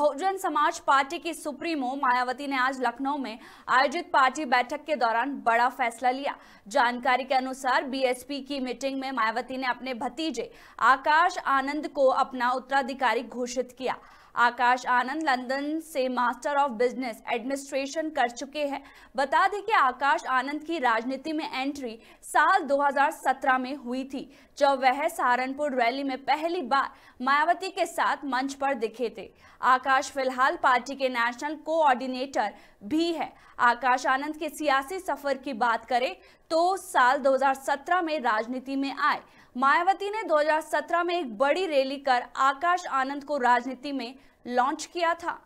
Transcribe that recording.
बहुजन समाज पार्टी की सुप्रीमो मायावती ने आज लखनऊ में आयोजित पार्टी बैठक के दौरान बड़ा फैसला लिया जानकारी के अनुसार बीएसपी की मीटिंग में मायावती ने अपने भतीजे आकाश आनंद को अपना उत्तराधिकारी घोषित किया आकाश आनंद लंदन से मास्टर ऑफ बिजनेस एडमिनिस्ट्रेशन कर चुके हैं बता दें कि आकाश आनंद की राजनीति में एंट्री साल 2017 में हुई थी जब वह सहारनपुर रैली में पहली बार मायावती के साथ मंच पर दिखे थे आकाश फिलहाल पार्टी के नेशनल कोऑर्डिनेटर भी है आकाश आनंद के सियासी सफर की बात करें तो साल 2017 में राजनीति में आए मायावती ने 2017 में एक बड़ी रैली कर आकाश आनंद को राजनीति में लॉन्च किया था